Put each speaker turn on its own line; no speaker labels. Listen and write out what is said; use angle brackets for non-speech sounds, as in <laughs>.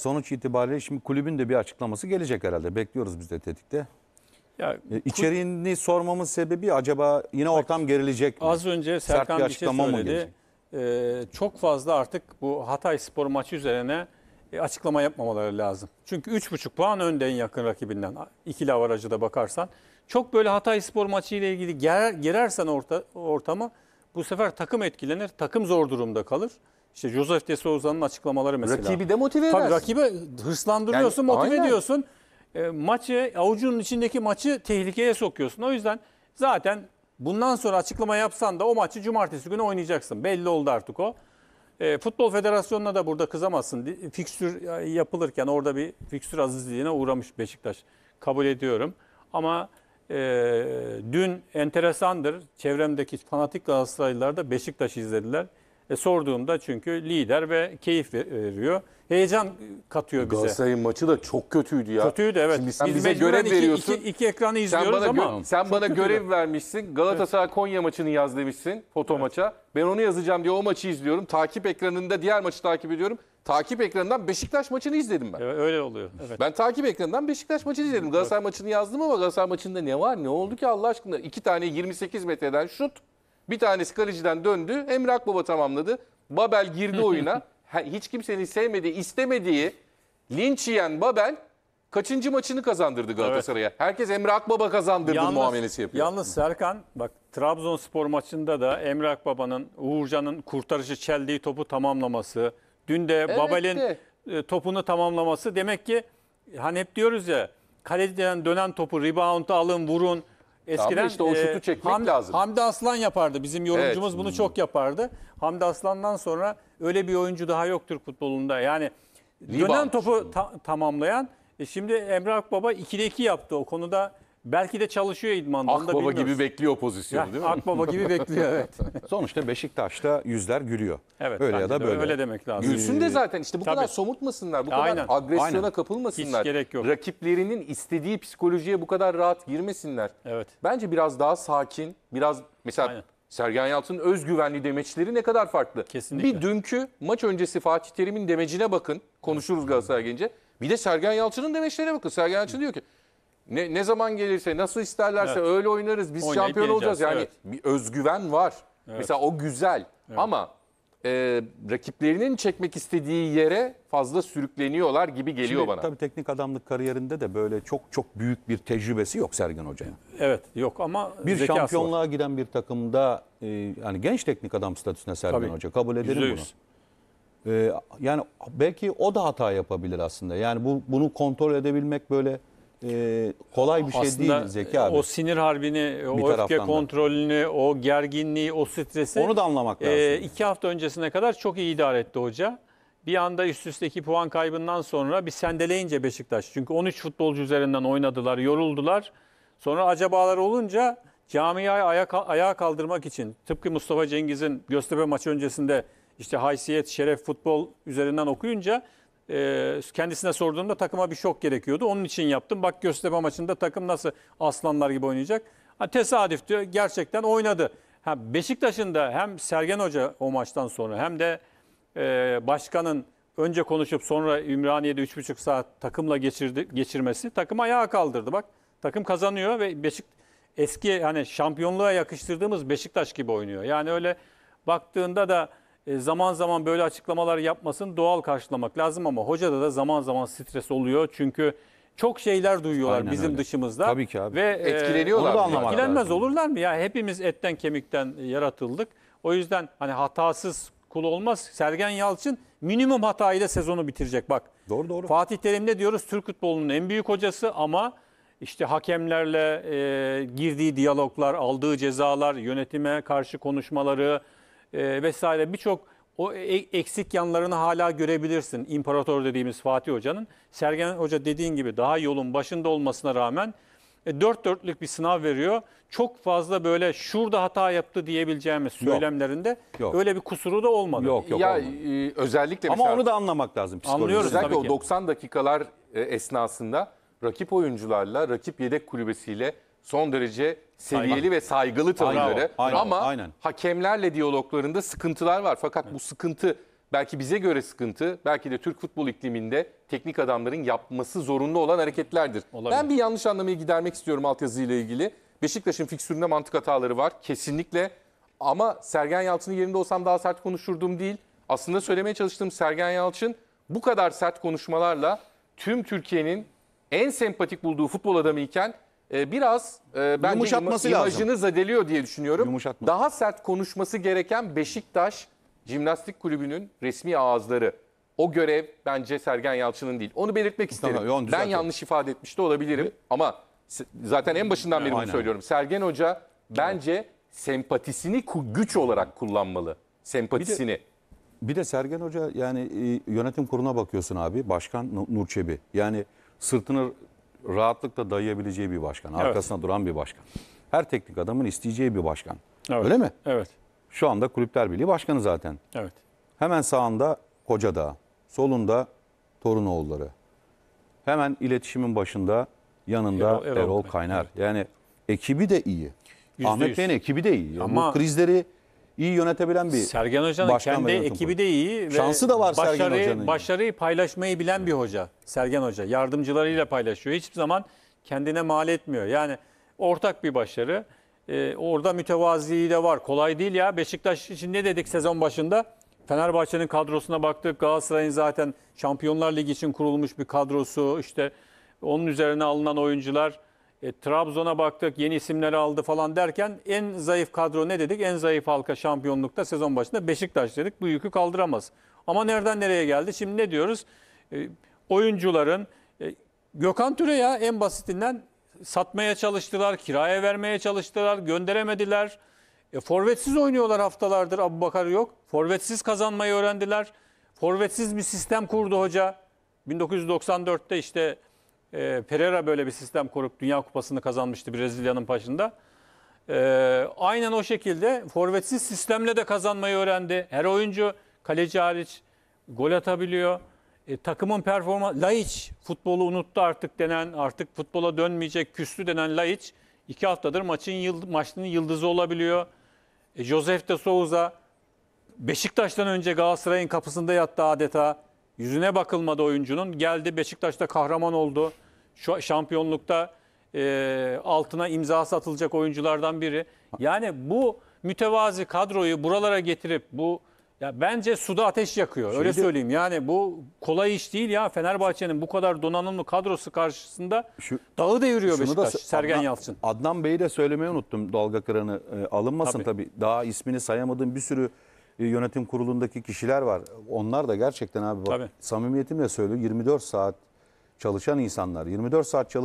sonuç itibariyle şimdi kulübün de bir açıklaması gelecek herhalde. Bekliyoruz biz de tetikte. Ya, e, içeriğini sormamın sebebi acaba yine ortam gerilecek mi? Az
önce Serkan Sert bir, şey açıklama şey söyledi. Ee, çok fazla artık bu Hatay Spor maçı üzerine e, açıklama yapmamaları lazım. Çünkü 3,5 puan önde en yakın rakibinden. İkili avarajı da bakarsan. Çok böyle Hatay Spor maçı ile ilgili girer, girersen orta, ortama bu sefer takım etkilenir, takım zor durumda kalır. İşte Joseph de Souza'nın açıklamaları mesela. Rakibi de motive edersin. Tabii rakibe hırslandırıyorsun, yani, motive aynen. ediyorsun. E, maçı, avucunun içindeki maçı tehlikeye sokuyorsun. O yüzden zaten bundan sonra açıklama yapsan da o maçı cumartesi günü oynayacaksın. Belli oldu artık o. E, Futbol Federasyonu'na da burada kızamazsın. Fikstür e, yapılırken orada bir fikstür azizliğine uğramış Beşiktaş. Kabul ediyorum. Ama e, dün enteresandır. Çevremdeki fanatik Galatasaraylılar da Beşiktaş izlediler. E, sorduğumda çünkü lider ve keyif e, veriyor. Heyecan
katıyor bize. Galatasaray'ın maçı da çok kötüydü ya. Kötüydü evet. Şimdi sen Biz bize görev iki, veriyorsun. Iki, iki ekranı izliyoruz sen bana, ama. Sen bana görev vermişsin. Galatasaray Konya maçını yaz demişsin foto evet. maça. Ben onu yazacağım diye o maçı izliyorum. Takip ekranında diğer maçı takip ediyorum. Takip ekranından Beşiktaş maçını izledim ben. öyle oluyor. Evet. Ben takip ekranından Beşiktaş maçını izledim. Galatasaray evet. maçını yazdım ama Galatasaray maçında ne var ne oldu ki Allah aşkına? İki tane 28 metreden şut. Bir tanesi kaleciden döndü. Emre Akbaba tamamladı. Babel girdi oyuna. <laughs> Hiç kimsenin sevmediği, istemediği linç yiyen Babel kaçıncı maçını kazandırdı Galatasaray'a? Evet. Herkes Emre Akbaba
kazandırdı yalnız, muamelesi yapıyor. Yalnız Serkan bak Trabzonspor maçında da Emre Akbaba'nın Uğurcan'ın kurtarıcı çeldiği topu tamamlaması, dün de evet Babel'in de. E, topunu tamamlaması demek ki hani hep diyoruz ya kaleciden dönen topu rebound'a alın vurun. Eskiden işte o şutu e, çekmek Ham, lazım. Hamdi Aslan yapardı. Bizim yorumcumuz evet. bunu çok yapardı. Hamdi Aslan'dan sonra öyle bir oyuncu daha yok Türk futbolunda. Yani Rebound. dönen topu ta tamamlayan. E şimdi Emrah Baba 2'de 2 yaptı. O konuda Belki de
çalışıyor idmanda. onu Akbaba gibi bekliyor pozisyonu değil mi? Akbaba gibi bekliyor <laughs> evet.
Sonuçta Beşiktaş'ta yüzler gülüyor. Evet. öyle ya da de böyle. Öyle demek lazım. Gülsün de
zaten işte bu Tabii. kadar somutmasınlar, bu kadar agresyona Aynen. kapılmasınlar. Hiç gerek yok. Rakiplerinin istediği psikolojiye bu kadar rahat girmesinler. Evet. Bence biraz daha sakin, biraz mesela Aynen. Sergen Yalçın'ın özgüvenli demeçleri ne kadar farklı. Kesinlikle. Bir dünkü maç öncesi Fatih Terim'in demecine bakın. Konuşuruz Galatasaray gelince. Bir de Sergen Yalçın'ın demeçlerine bakın. Sergen Yalçın diyor ki ne, ne zaman gelirse, nasıl isterlerse Evet. öyle oynarız. Biz Oynayıp şampiyon olacağız. Yani geleceğiz, bir özgüven var. Mesela o güzel ama e, rakiplerinin çekmek istediği yere fazla sürükleniyorlar gibi geliyor Şimdi bana. Tabii
teknik adamlık kariyerinde de böyle çok çok büyük bir tecrübesi yok Sergen Hoca'ya.
Evet yok ama Bir zekası var. şampiyonluğa
giden bir takımda e, yani genç teknik adam statüsüne Sergen Tabii. Hoca kabul ederim bunu. E, yani belki o da hata yapabilir aslında. Yani bu bunu kontrol edebilmek böyle e, kolay bir şey Aslında şey değil Zeki abi. O
sinir harbini, Bir o öfke taraftan da. kontrolünü, o gerginliği, o stresi Onu da anlamak e, lazım. e, iki hafta öncesine kadar çok iyi idare etti hoca. Bir anda üst üsteki puan kaybından sonra bir sendeleyince Beşiktaş. Çünkü 13 futbolcu üzerinden oynadılar, yoruldular. Sonra acabalar olunca camiayı ayağa kaldırmak için tıpkı Mustafa Cengiz'in Göztepe maçı öncesinde işte haysiyet, şeref, futbol üzerinden okuyunca e, kendisine sorduğumda takıma bir şok gerekiyordu. Onun için yaptım. Bak Göztepe maçında takım nasıl aslanlar gibi oynayacak. Ha, tesadüf diyor. Gerçekten oynadı. Ha, Beşiktaş'ın da hem Sergen Hoca o maçtan sonra hem de e, başkanın önce konuşup sonra Ümraniye'de 3,5 saat takımla geçirdi, geçirmesi takım ayağa kaldırdı. Bak takım kazanıyor ve Beşik eski hani şampiyonluğa yakıştırdığımız Beşiktaş gibi oynuyor. Yani öyle baktığında da e, zaman zaman böyle açıklamalar yapmasın doğal karşılamak lazım ama hoca da zaman zaman stres oluyor. Çünkü çok şeyler duyuyorlar Aynen bizim öyle. dışımızda.
Tabii ki abi. Ve e, etkileniyorlar. da etkilenmez
lazım. olurlar mı? Ya hepimiz etten kemikten yaratıldık. O yüzden hani hatasız kul olmaz. Sergen Yalçın minimum hatayla sezonu bitirecek bak. Doğru doğru. Fatih Terim ne diyoruz? Türk futbolunun en büyük hocası ama işte hakemlerle e, girdiği diyaloglar, aldığı cezalar, yönetime karşı konuşmaları, e, vesaire birçok o e, eksik yanlarını hala görebilirsin. İmparator dediğimiz Fatih Hoca'nın. Sergen Hoca dediğin gibi daha yolun başında olmasına rağmen e, dört dörtlük bir sınav veriyor. Çok fazla böyle şurada hata yaptı diyebileceğimiz söylemlerinde yok. öyle bir kusuru da olmadı. Yok yok ya, olmadı.
E, özellikle Ama mesela, onu da anlamak lazım psikolojik. Anlıyoruz özellikle o
90 dakikalar e, esnasında rakip oyuncularla, rakip yedek kulübesiyle son derece seviyeli aynen. ve saygılı tavırları. Aynen. Ama aynen. hakemlerle diyaloglarında sıkıntılar var. Fakat evet. bu sıkıntı belki bize göre sıkıntı, belki de Türk futbol ikliminde teknik adamların yapması zorunlu olan hareketlerdir. Olabilir. Ben bir yanlış anlamayı gidermek istiyorum altyazıyla ilgili. Beşiktaş'ın fiksüründe mantık hataları var kesinlikle. Ama Sergen Yalçın'ın yerinde olsam daha sert konuşurdum değil. Aslında söylemeye çalıştığım Sergen Yalçın bu kadar sert konuşmalarla tüm Türkiye'nin en sempatik bulduğu futbol adamı iken ee, biraz e, bence Yumuşatması lazım. imajını diye düşünüyorum. Yumuşatması. Daha sert konuşması gereken Beşiktaş Jimnastik Kulübü'nün resmi ağızları. O görev bence Sergen Yalçın'ın değil. Onu belirtmek isterim. Tamam, yoğun ben yanlış ifade etmiş de olabilirim ama zaten en başından beri bunu aynen. söylüyorum. Sergen Hoca bence sempatisini güç olarak kullanmalı.
Sempatisini. Bir de Sergen Hoca yani e, yönetim kuruluna bakıyorsun abi. Başkan Nu- Yani sırtını rahatlıkla dayayabileceği bir başkan. Arkasına evet. duran bir başkan. Her teknik adamın isteyeceği bir başkan. Evet. Öyle mi? Evet. Şu anda Kulüpler Birliği Başkanı zaten. Evet. Hemen sağında Kocadağ, solunda Torunoğulları. Hemen iletişimin başında yanında Erol, Erol, Erol Kaynar. Evet. Yani ekibi de iyi. %100. Ahmet Bey'in ekibi de iyi. Ama Bu krizleri iyi yönetebilen bir Sergen Hoca'nın kendi ve ekibi de
iyi. Ve Şansı da var Sergen başarıyı, Hoca'nın. Başarıyı paylaşmayı bilen bir hoca Sergen Hoca. Yardımcılarıyla paylaşıyor. Hiçbir zaman kendine mal etmiyor. Yani ortak bir başarı. Ee, orada mütevaziliği de var. Kolay değil ya. Beşiktaş için ne dedik sezon başında? Fenerbahçe'nin kadrosuna baktık. Galatasaray'ın zaten Şampiyonlar Ligi için kurulmuş bir kadrosu. İşte onun üzerine alınan oyuncular e, Trabzon'a baktık, yeni isimleri aldı falan derken en zayıf kadro ne dedik? En zayıf halka şampiyonlukta sezon başında Beşiktaş dedik. Bu yükü kaldıramaz. Ama nereden nereye geldi? Şimdi ne diyoruz? E, oyuncuların e, Gökhan Türe ya en basitinden satmaya çalıştılar, kiraya vermeye çalıştılar, gönderemediler. E, forvetsiz oynuyorlar haftalardır Abu Bakar yok. Forvetsiz kazanmayı öğrendiler. Forvetsiz bir sistem kurdu hoca. 1994'te işte e, Pereira böyle bir sistem korup Dünya Kupası'nı kazanmıştı Brezilya'nın başında. E, aynen o şekilde forvetsiz sistemle de kazanmayı öğrendi. Her oyuncu kaleci hariç gol atabiliyor. E, takımın performansı Laiç futbolu unuttu artık denen artık futbola dönmeyecek küstü denen Laiç iki haftadır maçın yıld maçının yıldızı olabiliyor. E, Josef de Souza Beşiktaş'tan önce Galatasaray'ın kapısında yattı adeta. Yüzüne bakılmadı oyuncunun. Geldi Beşiktaş'ta kahraman oldu. Şu şampiyonlukta e, altına imza satılacak oyunculardan biri. Yani bu mütevazi kadroyu buralara getirip bu ya bence suda ateş yakıyor. Öyle Şimdi- söyleyeyim. Yani bu kolay iş değil ya Fenerbahçe'nin bu kadar donanımlı kadrosu karşısında Şu- dağı deviriyor Şunu da Beşiktaş. Sergen Adnan,
Yalçın. Adnan Bey'i de söylemeyi unuttum dalga kıranı. E, alınmasın Tabii. tabii. Daha ismini sayamadığım bir sürü yönetim kurulundaki kişiler var. Onlar da gerçekten abi bak samimiyetimle söylüyorum 24 saat çalışan insanlar. 24 saat çalışıp